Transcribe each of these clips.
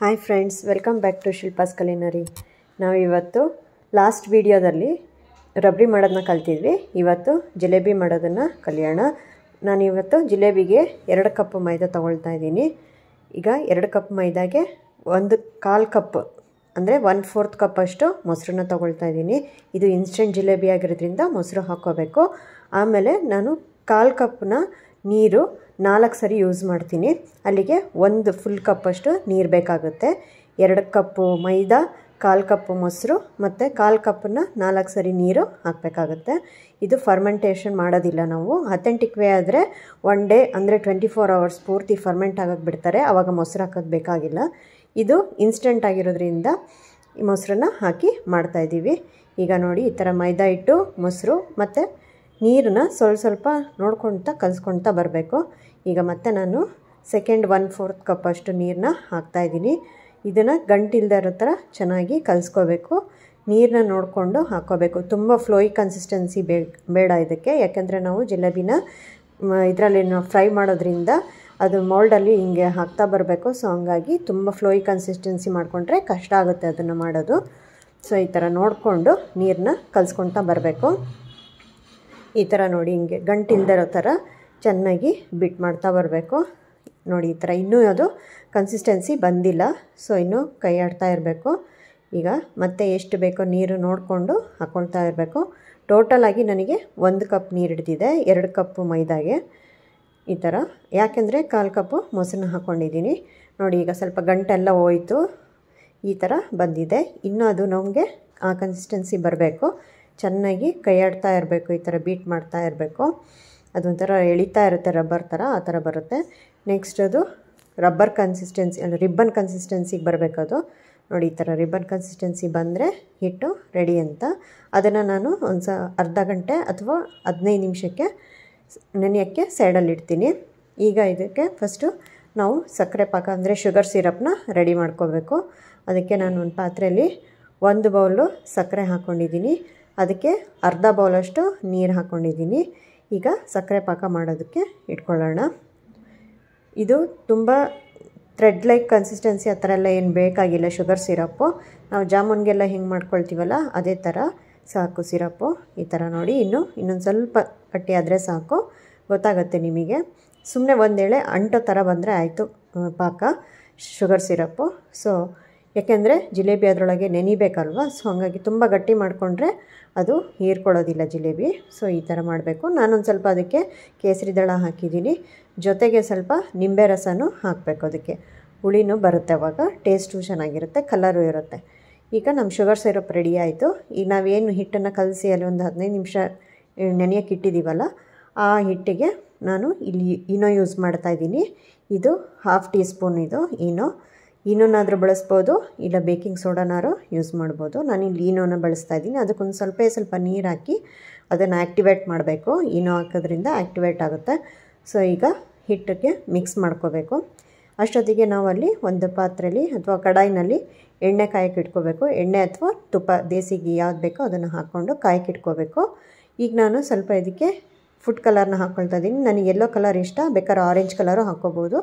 hi friends welcome back to Shilpa's culinary ಇವತ್ತು last ವೀಡಿಯೋದಲ್ಲಿ ರಬ್ರಿ ಮಾಡೋದನ್ನ ಕಲ್ತಿದ್ವಿ ಇವತ್ತು ಜಿಲೇಬಿ ಮಾಡೋದನ್ನು ಕಲಿಯೋಣ ನಾನು ಇವತ್ತು ಜಿಲೇಬಿಗೆ ಎರಡು ಕಪ್ ಮೈದಾ ತೊಗೊಳ್ತಾ ಇದ್ದೀನಿ ಈಗ ಎರಡು ಕಪ್ ಮೈದಾಗೆ ಒಂದು ಕಾಲು ಕಪ್ ಅಂದರೆ ಒನ್ ಫೋರ್ತ್ ಕಪ್ ಅಷ್ಟು ಮೊಸರನ್ನ ತೊಗೊಳ್ತಾ ಇದ್ದೀನಿ ಇದು ಇನ್ಸ್ಟೆಂಟ್ ಜಿಲೇಬಿ ಆಗಿರೋದ್ರಿಂದ ಮೊಸರು ಹಾಕ್ಕೋಬೇಕು ಆಮೇಲೆ ನಾನು ಕಾಲು ಕಪ್ನ ನೀರು ನಾಲ್ಕು ಸರಿ ಯೂಸ್ ಮಾಡ್ತೀನಿ ಅಲ್ಲಿಗೆ ಒಂದು ಫುಲ್ ಕಪ್ಪಷ್ಟು ನೀರು ಬೇಕಾಗುತ್ತೆ ಎರಡು ಕಪ್ಪು ಮೈದಾ ಕಾಲು ಕಪ್ಪು ಮೊಸರು ಮತ್ತು ಕಾಲು ಕಪ್ಪನ್ನು ನಾಲ್ಕು ಸರಿ ನೀರು ಹಾಕಬೇಕಾಗುತ್ತೆ ಇದು ಫರ್ಮೆಂಟೇಷನ್ ಮಾಡೋದಿಲ್ಲ ನಾವು ಅಥೆಂಟಿಕ್ ವೇ ಆದರೆ ಒನ್ ಡೇ ಅಂದರೆ ಟ್ವೆಂಟಿ ಫೋರ್ ಅವರ್ಸ್ ಪೂರ್ತಿ ಫರ್ಮೆಂಟ್ ಆಗೋಕ್ಕೆ ಬಿಡ್ತಾರೆ ಆವಾಗ ಮೊಸರು ಹಾಕೋದು ಬೇಕಾಗಿಲ್ಲ ಇದು ಇನ್ಸ್ಟೆಂಟ್ ಆಗಿರೋದ್ರಿಂದ ಮೊಸರನ್ನ ಹಾಕಿ ಮಾಡ್ತಾಯಿದ್ದೀವಿ ಈಗ ನೋಡಿ ಈ ಥರ ಮೈದಾ ಹಿಟ್ಟು ಮೊಸರು ಮತ್ತು ನೀರನ್ನ ಸ್ವಲ್ಪ ಸ್ವಲ್ಪ ನೋಡ್ಕೊಳ್ತಾ ಕಲಿಸ್ಕೊಳ್ತಾ ಬರಬೇಕು ಈಗ ಮತ್ತೆ ನಾನು ಸೆಕೆಂಡ್ ಒನ್ ಫೋರ್ತ್ ಕಪ್ ಅಷ್ಟು ನೀರನ್ನ ಹಾಕ್ತಾಯಿದ್ದೀನಿ ಇದನ್ನು ಗಂಟಿಲ್ದೇ ಇರೋ ಥರ ಚೆನ್ನಾಗಿ ಕಲಿಸ್ಕೋಬೇಕು ನೀರನ್ನ ನೋಡಿಕೊಂಡು ಹಾಕ್ಕೋಬೇಕು ತುಂಬ ಫ್ಲೋಯಿ ಕನ್ಸಿಸ್ಟೆನ್ಸಿ ಬೇ ಬೇಡ ಇದಕ್ಕೆ ಯಾಕೆಂದರೆ ನಾವು ಜಿಲೇಬಿನ ಇದರಲ್ಲಿ ಫ್ರೈ ಮಾಡೋದ್ರಿಂದ ಅದು ಮೋಲ್ಡಲ್ಲಿ ಹಿಂಗೆ ಹಾಕ್ತಾ ಬರಬೇಕು ಸೊ ಹಂಗಾಗಿ ತುಂಬ ಫ್ಲೋಯಿ ಕನ್ಸಿಸ್ಟೆನ್ಸಿ ಮಾಡಿಕೊಂಡ್ರೆ ಕಷ್ಟ ಆಗುತ್ತೆ ಅದನ್ನು ಮಾಡೋದು ಸೊ ಈ ಥರ ನೋಡಿಕೊಂಡು ನೀರನ್ನ ಕಲಿಸ್ಕೊಳ್ತಾ ಬರಬೇಕು ಈ ಥರ ನೋಡಿ ಹಿಂಗೆ ಗಂಟಿಲ್ದಿರೋ ಥರ ಚೆನ್ನಾಗಿ ಬಿಟ್ ಮಾಡ್ತಾ ಬರಬೇಕು ನೋಡಿ ಈ ಥರ ಇನ್ನೂ ಅದು ಕನ್ಸಿಸ್ಟೆನ್ಸಿ ಬಂದಿಲ್ಲ ಸೊ ಇನ್ನೂ ಕೈ ಆಡ್ತಾ ಇರಬೇಕು ಈಗ ಮತ್ತೆ ಎಷ್ಟು ಬೇಕೋ ನೀರು ನೋಡಿಕೊಂಡು ಹಾಕ್ಕೊಳ್ತಾ ಇರಬೇಕು ಟೋಟಲಾಗಿ ನನಗೆ ಒಂದು ಕಪ್ ನೀರು ಹಿಡ್ದಿದೆ ಎರಡು ಕಪ್ಪು ಮೈದಾಗೆ ಈ ಥರ ಯಾಕೆಂದರೆ ಕಾಲು ಕಪ್ಪು ಮೊಸರನ್ನ ಹಾಕ್ಕೊಂಡಿದ್ದೀನಿ ನೋಡಿ ಈಗ ಸ್ವಲ್ಪ ಗಂಟೆಲ್ಲ ಹೋಯಿತು ಈ ಥರ ಬಂದಿದೆ ಇನ್ನೂ ಅದು ನಮಗೆ ಆ ಕನ್ಸಿಸ್ಟೆನ್ಸಿ ಬರಬೇಕು ಚೆನ್ನಾಗಿ ಕೈಯಾಡ್ತಾ ಇರಬೇಕು ಈ ಥರ ಬೀಟ್ ಮಾಡ್ತಾ ಇರಬೇಕು ಅದೊಂಥರ ಎಳಿತಾ ಇರುತ್ತೆ ರಬ್ಬರ್ ಥರ ಆ ಥರ ಬರುತ್ತೆ ನೆಕ್ಸ್ಟ್ ಅದು ರಬ್ಬರ್ ಕನ್ಸಿಸ್ಟೆನ್ಸಿ ಅಂದರೆ ರಿಬ್ಬನ್ ಕನ್ಸಿಸ್ಟೆನ್ಸಿಗೆ ಬರಬೇಕದು ನೋಡಿ ಈ ಥರ ರಿಬ್ಬನ್ ಕನ್ಸಿಸ್ಟೆನ್ಸಿ ಬಂದರೆ ಹಿಟ್ಟು ರೆಡಿ ಅಂತ ಅದನ್ನು ನಾನು ಒಂದು ಸ ಅರ್ಧ ಗಂಟೆ ಅಥವಾ ಹದಿನೈದು ನಿಮಿಷಕ್ಕೆ ನೆನೆಯೋಕ್ಕೆ ಸೈಡಲ್ಲಿ ಇಡ್ತೀನಿ ಈಗ ಇದಕ್ಕೆ ಫಸ್ಟು ನಾವು ಸಕ್ಕರೆ ಪಾಕ ಅಂದರೆ ಶುಗರ್ ಸಿರಪ್ನ ರೆಡಿ ಮಾಡ್ಕೋಬೇಕು ಅದಕ್ಕೆ ನಾನು ಒಂದು ಪಾತ್ರೆಯಲ್ಲಿ ಒಂದು ಬೌಲು ಸಕ್ಕರೆ ಹಾಕ್ಕೊಂಡಿದ್ದೀನಿ ಅದಕ್ಕೆ ಅರ್ಧ ಬೌಲಷ್ಟು ನೀರು ಹಾಕ್ಕೊಂಡಿದ್ದೀನಿ ಈಗ ಸಕ್ಕರೆ ಪಾಕ ಮಾಡೋದಕ್ಕೆ ಇಟ್ಕೊಳ್ಳೋಣ ಇದು ತುಂಬ ಥ್ರೆಡ್ ಲೈಕ್ ಕನ್ಸಿಸ್ಟೆನ್ಸಿ ಆ ಥರ ಎಲ್ಲ ಏನು ಬೇಕಾಗಿಲ್ಲ ಶುಗರ್ ಸಿರಪ್ಪು ನಾವು ಜಾಮೂನ್ಗೆಲ್ಲ ಹೆಂಗೆ ಮಾಡ್ಕೊಳ್ತೀವಲ್ಲ ಅದೇ ಥರ ಸಾಕು ಸಿರಪ್ಪು ಈ ಥರ ನೋಡಿ ಇನ್ನು ಇನ್ನೊಂದು ಸ್ವಲ್ಪ ಕಟ್ಟಿ ಆದರೆ ಸಾಕು ಗೊತ್ತಾಗುತ್ತೆ ನಿಮಗೆ ಸುಮ್ಮನೆ ಒಂದೇಳೆ ಅಂಟೋ ಥರ ಬಂದರೆ ಆಯಿತು ಪಾಕ ಶುಗರ್ ಸಿರಪ್ಪು ಸೊ ಯಾಕೆಂದರೆ ಜಿಲೇಬಿ ಅದರೊಳಗೆ ನೆನಿಬೇಕಲ್ವ ಸೊ ಹಾಗಾಗಿ ತುಂಬ ಗಟ್ಟಿ ಮಾಡಿಕೊಂಡ್ರೆ ಅದು ಹೀರ್ಕೊಳ್ಳೋದಿಲ್ಲ ಜಿಲೇಬಿ ಸೊ ಈ ಥರ ಮಾಡಬೇಕು ನಾನೊಂದು ಸ್ವಲ್ಪ ಅದಕ್ಕೆ ಕೇಸರಿ ದಳ ಹಾಕಿದ್ದೀನಿ ಜೊತೆಗೆ ಸ್ವಲ್ಪ ನಿಂಬೆ ರಸನೂ ಹಾಕಬೇಕು ಅದಕ್ಕೆ ಹುಳಿನೂ ಬರುತ್ತೆ ಅವಾಗ ಟೇಸ್ಟು ಚೆನ್ನಾಗಿರುತ್ತೆ ಕಲರು ಇರುತ್ತೆ ಈಗ ನಮ್ಮ ಶುಗರ್ ಸಿರಪ್ ರೆಡಿ ಆಯಿತು ಈಗ ನಾವೇನು ಹಿಟ್ಟನ್ನು ಕಲಸಿ ಅಲ್ಲಿ ಒಂದು ಹದಿನೈದು ನಿಮಿಷ ನೆನೆಯೋಕೆ ಇಟ್ಟಿದ್ದೀವಲ್ಲ ಆ ಹಿಟ್ಟಿಗೆ ನಾನು ಇಲ್ಲಿ ಇನೋ ಯೂಸ್ ಮಾಡ್ತಾಯಿದ್ದೀನಿ ಇದು ಹಾಫ್ ಟೀ ಸ್ಪೂನ್ ಇದು ಇನೋ ಇನ್ನೊಂದಾದರೂ ಬಳಸ್ಬೋದು ಇಲ್ಲ ಬೇಕಿಂಗ್ ಸೋಡಾನಾರು ಯೂಸ್ ಮಾಡ್ಬೋದು ನಾನಿಲ್ಲಿ ಈನೋನ ಬಳಸ್ತಾ ಇದ್ದೀನಿ ಅದಕ್ಕೊಂದು ಸ್ವಲ್ಪ ಸ್ವಲ್ಪ ನೀರು ಹಾಕಿ ಅದನ್ನು ಆ್ಯಕ್ಟಿವೇಟ್ ಮಾಡಬೇಕು ಈನೋ ಹಾಕೋದ್ರಿಂದ ಆ್ಯಕ್ಟಿವೇಟ್ ಆಗುತ್ತೆ ಸೊ ಈಗ ಹಿಟ್ಟಿಗೆ ಮಿಕ್ಸ್ ಮಾಡ್ಕೋಬೇಕು ಅಷ್ಟೊತ್ತಿಗೆ ನಾವಲ್ಲಿ ಒಂದು ಪಾತ್ರೆಯಲ್ಲಿ ಅಥವಾ ಕಡಾಯಿನಲ್ಲಿ ಎಣ್ಣೆ ಕಾಯಕ್ಕೆ ಇಟ್ಕೋಬೇಕು ಎಣ್ಣೆ ಅಥವಾ ತುಪ್ಪ ದೇಸಿಗೆ ಯಾವ್ದು ಬೇಕೋ ಅದನ್ನು ಹಾಕ್ಕೊಂಡು ಕಾಯಕ್ಕೆ ಇಟ್ಕೋಬೇಕು ಈಗ ನಾನು ಸ್ವಲ್ಪ ಇದಕ್ಕೆ ಫುಡ್ ಕಲರ್ನ ಹಾಕ್ಕೊಳ್ತಾ ಇದ್ದೀನಿ ನನಗೆ ಎಲ್ಲೋ ಕಲರ್ ಇಷ್ಟ ಬೇಕಾದ್ರೆ ಆರೆಂಜ್ ಕಲರು ಹಾಕ್ಕೋಬೋದು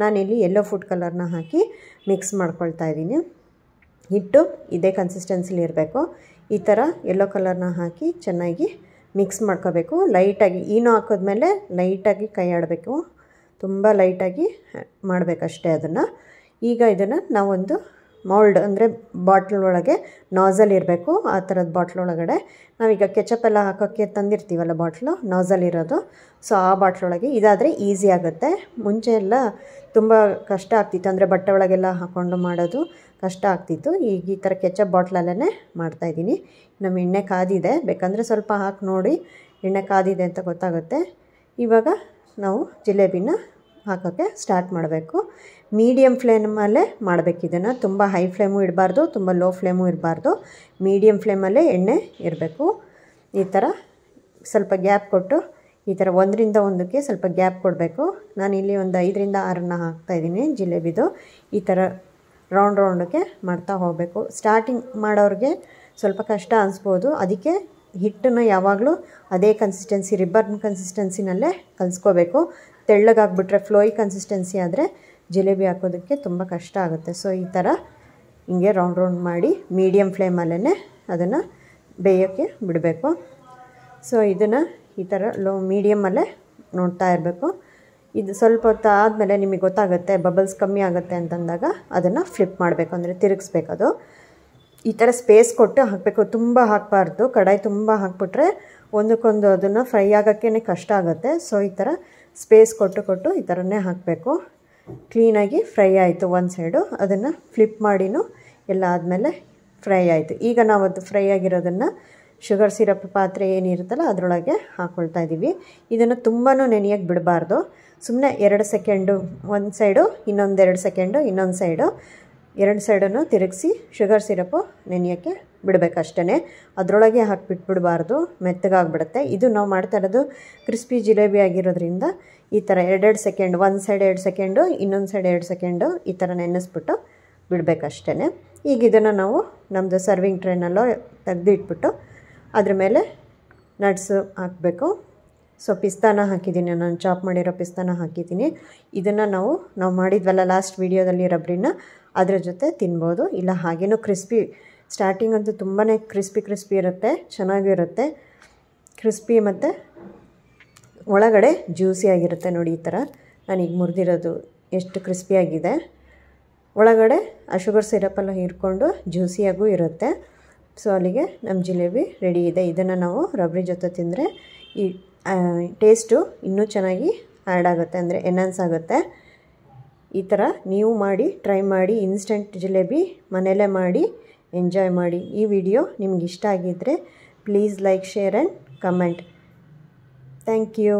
ನಾನಿಲ್ಲಿ ಎಲ್ಲೋ ಫುಡ್ ಕಲರ್ನ ಹಾಕಿ ಮಿಕ್ಸ್ ಮಾಡ್ಕೊಳ್ತಾ ಇದ್ದೀನಿ ಹಿಟ್ಟು ಇದೇ ಕನ್ಸಿಸ್ಟೆನ್ಸಿಲಿ ಇರಬೇಕು ಈ ಥರ ಎಲ್ಲೋ ಕಲರ್ನ ಹಾಕಿ ಚೆನ್ನಾಗಿ ಮಿಕ್ಸ್ ಮಾಡ್ಕೋಬೇಕು ಲೈಟಾಗಿ ಈನೋ ಹಾಕಿದ್ಮೇಲೆ ಲೈಟಾಗಿ ಕೈ ಆಡಬೇಕು ತುಂಬ ಲೈಟಾಗಿ ಮಾಡಬೇಕಷ್ಟೇ ಅದನ್ನು ಈಗ ಇದನ್ನು ನಾವೊಂದು ಮೌಲ್ಡ್ ಅಂದರೆ ಬಾಟ್ಲ್ ಒಳಗೆ ನಾಸಲ್ ಇರಬೇಕು ಆ ಥರದ ಬಾಟ್ಲ್ ಒಳಗಡೆ ನಾವೀಗ ಕೆಚಪ್ ಎಲ್ಲ ಹಾಕೋಕ್ಕೆ ತಂದಿರ್ತೀವಲ್ಲ ಬಾಟ್ಲು ನಾಸಲ್ಲಿ ಇರೋದು ಸೊ ಆ ಬಾಟ್ಲೊಳಗೆ ಇದಾದರೆ ಈಸಿ ಆಗುತ್ತೆ ಮುಂಚೆ ಎಲ್ಲ ತುಂಬ ಕಷ್ಟ ಆಗ್ತಿತ್ತು ಅಂದರೆ ಬಟ್ಟೆ ಒಳಗೆಲ್ಲ ಹಾಕ್ಕೊಂಡು ಮಾಡೋದು ಕಷ್ಟ ಆಗ್ತಿತ್ತು ಈಗ ಈ ಥರ ಕೆಚಪ್ ಬಾಟ್ಲಲ್ಲೇ ಮಾಡ್ತಾಯಿದ್ದೀನಿ ನಮ್ಮ ಎಣ್ಣೆ ಕಾದಿದೆ ಬೇಕಂದರೆ ಸ್ವಲ್ಪ ಹಾಕಿ ನೋಡಿ ಎಣ್ಣೆ ಕಾದಿದೆ ಅಂತ ಗೊತ್ತಾಗುತ್ತೆ ಇವಾಗ ನಾವು ಜಿಲೇಬಿನ ಹಾಕೋಕ್ಕೆ ಸ್ಟಾರ್ಟ್ ಮಾಡಬೇಕು ಮೀಡಿಯಮ್ ಫ್ಲೇಮಲ್ಲೇ ಮಾಡಬೇಕು ಇದನ್ನು ತುಂಬ ಹೈ ಫ್ಲೇಮು ಇಡಬಾರ್ದು ತುಂಬ ಲೋ ಫ್ಲೇಮು ಇರಬಾರ್ದು ಮೀಡಿಯಮ್ ಫ್ಲೇಮಲ್ಲೇ ಎಣ್ಣೆ ಇರಬೇಕು ಈ ಥರ ಸ್ವಲ್ಪ ಗ್ಯಾಪ್ ಕೊಟ್ಟು ಈ ಥರ ಒಂದರಿಂದ ಒಂದಕ್ಕೆ ಸ್ವಲ್ಪ ಗ್ಯಾಪ್ ಕೊಡಬೇಕು ನಾನು ಇಲ್ಲಿ ಒಂದು ಐದರಿಂದ ಆರನ್ನ ಹಾಕ್ತಾಯಿದ್ದೀನಿ ಜಿಲೇಬಿದು ಈ ಥರ ರೌಂಡ್ ರೌಂಡಕ್ಕೆ ಮಾಡ್ತಾ ಹೋಗಬೇಕು ಸ್ಟಾರ್ಟಿಂಗ್ ಮಾಡೋರಿಗೆ ಸ್ವಲ್ಪ ಕಷ್ಟ ಅನಿಸ್ಬೋದು ಅದಕ್ಕೆ ಹಿಟ್ಟನ್ನು ಯಾವಾಗಲೂ ಅದೇ ಕನ್ಸಿಸ್ಟೆನ್ಸಿ ರಿಬ್ಬನ್ ಕನ್ಸಿಸ್ಟೆನ್ಸಿನಲ್ಲೇ ಕಲಿಸ್ಕೋಬೇಕು ತೆಳ್ಳಗಾಗ್ಬಿಟ್ರೆ ಫ್ಲೋಯಿ ಕನ್ಸಿಸ್ಟೆನ್ಸಿ ಆದರೆ ಜಿಲೇಬಿ ಹಾಕೋದಕ್ಕೆ ತುಂಬ ಕಷ್ಟ ಆಗುತ್ತೆ ಸೊ ಈ ಥರ ಹಿಂಗೆ ರೌಂಡ್ ರೌಂಡ್ ಮಾಡಿ ಮೀಡಿಯಮ್ ಫ್ಲೇಮಲ್ಲೇ ಅದನ್ನು ಬೇಯೋಕ್ಕೆ ಬಿಡಬೇಕು ಸೊ ಇದನ್ನು ಈ ಥರ ಲೋ ಮೀಡಿಯಮಲ್ಲೇ ನೋಡ್ತಾ ಇರಬೇಕು ಇದು ಸ್ವಲ್ಪ ಹೊತ್ತು ಆದಮೇಲೆ ನಿಮಗೆ ಗೊತ್ತಾಗುತ್ತೆ ಬಬಲ್ಸ್ ಕಮ್ಮಿ ಆಗುತ್ತೆ ಅಂತಂದಾಗ ಅದನ್ನು ಫ್ಲಿಪ್ ಮಾಡಬೇಕು ಅಂದರೆ ತಿರುಗಿಸ್ಬೇಕು ಅದು ಈ ಥರ ಸ್ಪೇಸ್ ಕೊಟ್ಟು ಹಾಕಬೇಕು ತುಂಬ ಹಾಕಬಾರ್ದು ಕಡಾಯಿ ತುಂಬ ಹಾಕ್ಬಿಟ್ರೆ ಒಂದಕ್ಕೊಂದು ಅದನ್ನು ಫ್ರೈ ಆಗೋಕ್ಕೇ ಕಷ್ಟ ಆಗುತ್ತೆ ಸೊ ಈ ಥರ ಸ್ಪೇಸ್ ಕೊಟ್ಟು ಕೊಟ್ಟು ಈ ಥರನೇ ಹಾಕಬೇಕು ಕ್ಲೀನಾಗಿ ಫ್ರೈ ಆಯಿತು ಒಂದು ಸೈಡು ಅದನ್ನು ಫ್ಲಿಪ್ ಮಾಡಿನೂ ಎಲ್ಲ ಆದಮೇಲೆ ಫ್ರೈ ಆಯಿತು ಈಗ ನಾವು ಅದು ಫ್ರೈ ಆಗಿರೋದನ್ನು ಶುಗರ್ ಸಿರಪ್ ಪಾತ್ರೆ ಏನಿರುತ್ತಲ್ಲ ಅದರೊಳಗೆ ಹಾಕ್ಕೊಳ್ತಾ ಇದ್ದೀವಿ ಇದನ್ನು ತುಂಬಾ ನೆನೆಯೋಕ್ಕೆ ಬಿಡಬಾರ್ದು ಸುಮ್ಮನೆ ಎರಡು ಸೆಕೆಂಡು ಒಂದು ಸೈಡು ಇನ್ನೊಂದೆರಡು ಸೆಕೆಂಡು ಇನ್ನೊಂದು ಸೈಡು ಎರಡು ಸೈಡನ್ನು ತಿರುಗಿಸಿ ಶುಗರ್ ಸಿರಪ್ಪು ನೆನೆಯೋಕ್ಕೆ ಬಿಡಬೇಕಷ್ಟೇ ಅದರೊಳಗೆ ಹಾಕಿಬಿಟ್ಬಿಡಬಾರ್ದು ಮೆತ್ತಗಾಗ್ಬಿಡುತ್ತೆ ಇದು ನಾವು ಮಾಡ್ತಾ ಇರೋದು ಕ್ರಿಸ್ಪಿ ಜಿಲೇಬಿ ಆಗಿರೋದ್ರಿಂದ ಈ ಥರ ಎರಡೆರಡು ಸೆಕೆಂಡ್ ಒಂದು ಸೈಡ್ ಎರಡು ಸೆಕೆಂಡು ಇನ್ನೊಂದು ಸೈಡ್ ಎರಡು ಸೆಕೆಂಡು ಈ ಥರ ನೆನೆಸ್ಬಿಟ್ಟು ಬಿಡಬೇಕಷ್ಟೇ ಈಗ ಇದನ್ನು ನಾವು ನಮ್ಮದು ಸರ್ವಿಂಗ್ ಟ್ರೇನಲ್ಲೋ ತೆಗೆದು ಇಟ್ಬಿಟ್ಟು ಅದ್ರ ಮೇಲೆ ನಟ್ಸು ಹಾಕಬೇಕು ಸೊ ಪಿಸ್ತಾನ ಹಾಕಿದ್ದೀನಿ ನಾನು ಚಾಪ್ ಮಾಡಿರೋ ಪಿಸ್ತಾನ ಹಾಕಿದ್ದೀನಿ ಇದನ್ನು ನಾವು ನಾವು ಮಾಡಿದ್ವಲ್ಲ ಲಾಸ್ಟ್ ವೀಡಿಯೋದಲ್ಲಿ ರಬ್ರಿನ ಅದರ ಜೊತೆ ತಿನ್ಬೋದು ಇಲ್ಲ ಹಾಗೇನೂ ಕ್ರಿಸ್ಪಿ ಸ್ಟಾರ್ಟಿಂಗ್ ಅಂತೂ ತುಂಬಾ ಕ್ರಿಸ್ಪಿ ಕ್ರಿಸ್ಪಿ ಇರುತ್ತೆ ಚೆನ್ನಾಗಿರುತ್ತೆ ಕ್ರಿಸ್ಪಿ ಮತ್ತು ಒಳಗಡೆ ಜ್ಯೂಸಿಯಾಗಿರುತ್ತೆ ನೋಡಿ ಈ ಥರ ಈಗ ಮುರಿದಿರೋದು ಎಷ್ಟು ಕ್ರಿಸ್ಪಿಯಾಗಿದೆ ಒಳಗಡೆ ಆ ಶುಗರ್ ಸಿರಪ್ಪೆಲ್ಲ ಹೀರ್ಕೊಂಡು ಜ್ಯೂಸಿಯಾಗೂ ಇರುತ್ತೆ ಸೊ ಅಲ್ಲಿಗೆ ನಮ್ಮ ಜಿಲೇಬಿ ರೆಡಿ ಇದೆ ಇದನ್ನು ನಾವು ರಬ್ರಿ ಜೊತೆ ತಿಂದರೆ ಈ ಟೇಸ್ಟು ಇನ್ನೂ ಚೆನ್ನಾಗಿ ಆ್ಯಡ್ ಆಗುತ್ತೆ ಅಂದರೆ ಎನ್ಹಾನ್ಸ್ ಆಗುತ್ತೆ ಈ ಥರ ನೀವು ಮಾಡಿ ಟ್ರೈ ಮಾಡಿ ಇನ್ಸ್ಟೆಂಟ್ ಜಿಲೇಬಿ ಮನೆಯಲ್ಲೇ ಮಾಡಿ ಎಂಜಾಯ್ ಮಾಡಿ ಈ ವಿಡಿಯೋ ನಿಮ್ಗೆ ಇಷ್ಟ ಆಗಿದ್ದರೆ please like share and comment thank you